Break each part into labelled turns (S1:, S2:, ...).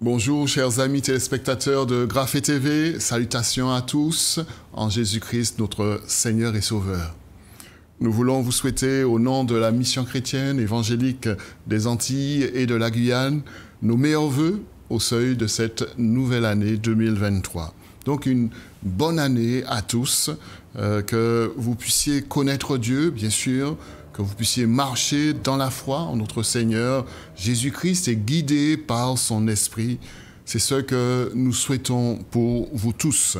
S1: Bonjour chers amis téléspectateurs de Graphé TV, salutations à tous en Jésus-Christ notre Seigneur et Sauveur. Nous voulons vous souhaiter au nom de la mission chrétienne évangélique des Antilles et de la Guyane nos meilleurs voeux au seuil de cette nouvelle année 2023. Donc une bonne année à tous, euh, que vous puissiez connaître Dieu bien sûr, que vous puissiez marcher dans la foi en notre Seigneur Jésus-Christ est guidé par son esprit. C'est ce que nous souhaitons pour vous tous.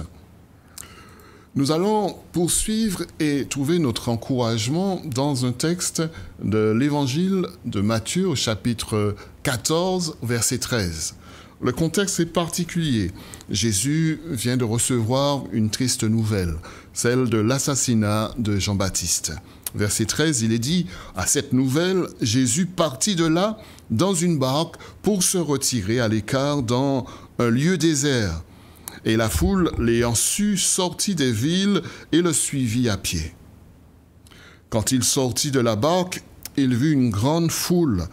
S1: Nous allons poursuivre et trouver notre encouragement dans un texte de l'évangile de Matthieu au chapitre 14, verset 13. Le contexte est particulier. Jésus vient de recevoir une triste nouvelle, celle de l'assassinat de Jean-Baptiste verset 13, il est dit, à cette nouvelle, Jésus partit de là dans une barque pour se retirer à l'écart dans un lieu désert. Et la foule, l'ayant su, sortit des villes et le suivit à pied. Quand il sortit de la barque, il vit une grande foule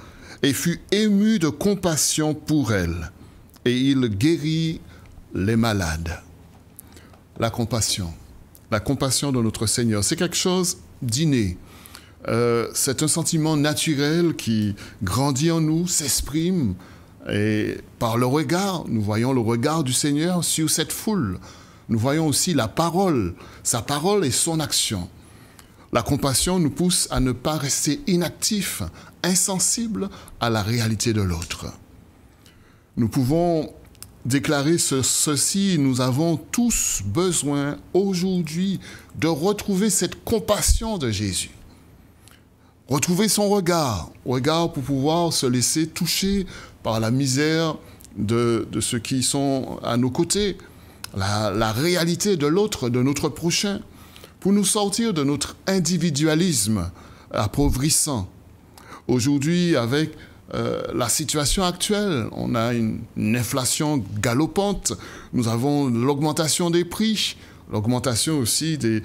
S1: et fut ému de compassion pour elle. Et il guérit les malades. La compassion. La compassion de notre Seigneur, c'est quelque chose dîner. Euh, c'est un sentiment naturel qui grandit en nous, s'exprime. Et par le regard, nous voyons le regard du Seigneur sur cette foule. Nous voyons aussi la parole, sa parole et son action. La compassion nous pousse à ne pas rester inactifs, insensibles à la réalité de l'autre. Nous pouvons déclarer ceci, nous avons tous besoin aujourd'hui de retrouver cette compassion de Jésus. Retrouver son regard, regard pour pouvoir se laisser toucher par la misère de, ceux qui sont à nos côtés, la, la réalité de l'autre, de notre prochain, pour nous sortir de notre individualisme appauvrissant. Aujourd'hui, avec euh, la situation actuelle. On a une, inflation galopante, nous avons l'augmentation des prix, l'augmentation aussi de,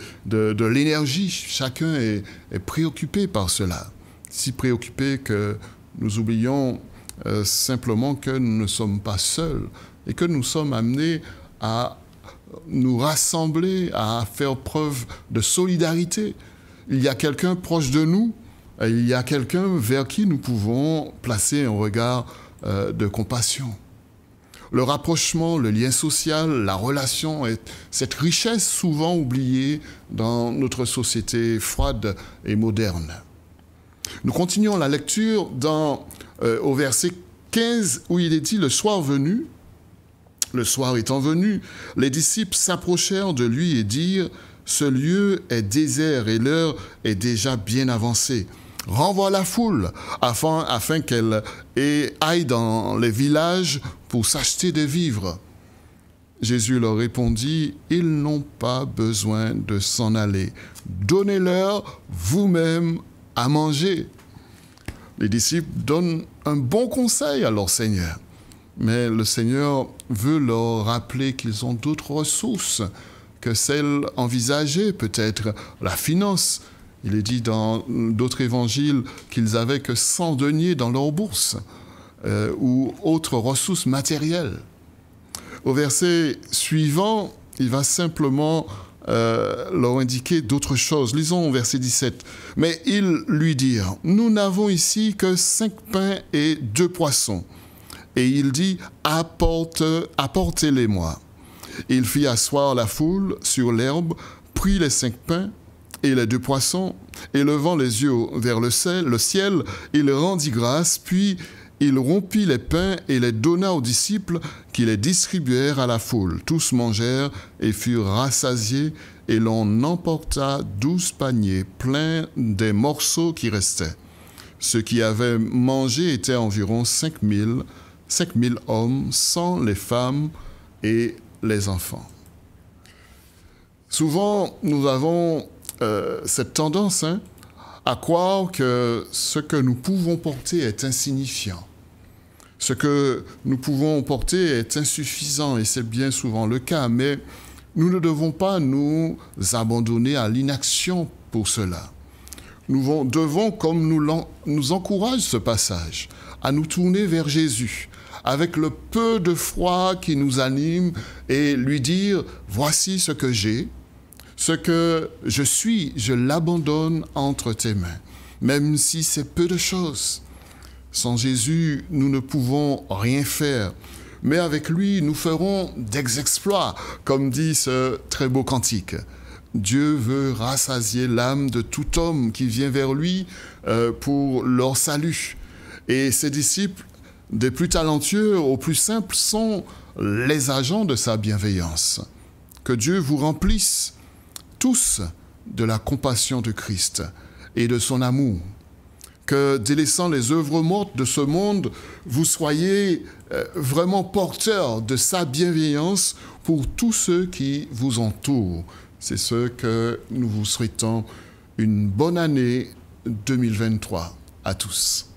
S1: l'énergie. Chacun est, préoccupé par cela, si préoccupé que nous oublions euh, simplement que nous ne sommes pas seuls et que nous sommes amenés à nous rassembler, à faire preuve de solidarité. Il y a quelqu'un proche de nous euh, il y a quelqu'un vers qui nous pouvons placer un regard euh, de compassion. Le rapprochement, le lien social, la relation, est cette richesse souvent oubliée dans notre société froide et moderne. Nous continuons la lecture euh, au verset 15 où il est dit, le soir venu, le soir étant venu, les disciples s'approchèrent de lui et dirent, ce lieu est désert et l'heure est déjà bien avancée renvoie la foule afin, afin qu'elle aille dans les villages pour s'acheter des vivres. Jésus leur répondit, ils n'ont pas besoin de s'en aller. Donnez-leur vous-même à manger. Les disciples donnent un bon conseil à leur Seigneur, mais le Seigneur veut leur rappeler qu'ils ont d'autres ressources que celles envisagées, peut-être la finance, il est dit dans d'autres évangiles qu'ils avaient que 100 deniers dans leur bourse euh, ou autres ressources matérielles. Au verset suivant, il va simplement euh, leur indiquer d'autres choses. Lisons au verset 17. Mais ils lui dirent, nous n'avons ici que cinq pains et deux poissons. Et il dit, Apporte, apportez-les-moi. Il fit asseoir la foule sur l'herbe, prit les cinq pains et les deux poissons, élevant les yeux vers le ciel, le ciel il rendit grâce, puis il rompit les pains et les donna aux disciples qui les distribuèrent à la foule. Tous mangèrent et furent rassasiés, et l'on emporta douze paniers pleins des morceaux qui restaient. Ceux qui avaient mangé étaient environ cinq mille, cinq mille hommes, sans les femmes et les enfants. Souvent, nous avons euh, cette tendance hein, à croire que ce que nous pouvons porter est insignifiant. Ce que nous pouvons porter est insuffisant, et c'est bien souvent le cas, mais nous ne devons pas nous abandonner à l'inaction pour cela. Nous devons, comme nous, nous encourage ce passage, à nous tourner vers Jésus, avec le peu de froid qui nous anime, et lui dire, voici ce que j'ai, ce que je suis, je l'abandonne entre tes mains, même si c'est peu de choses. Sans Jésus, nous ne pouvons rien faire, mais avec lui, nous ferons des exploits, comme dit ce très beau cantique. Dieu veut rassasier l'âme de tout homme qui vient vers lui euh, pour leur salut. Et ses disciples, des plus talentueux aux plus simples, sont les agents de sa bienveillance. Que Dieu vous remplisse tous de la compassion de Christ et de son amour. Que, délaissant les œuvres mortes de ce monde, vous soyez euh, vraiment porteurs de sa bienveillance pour tous ceux qui vous entourent. C'est ce que nous vous souhaitons une bonne année 2023 à tous.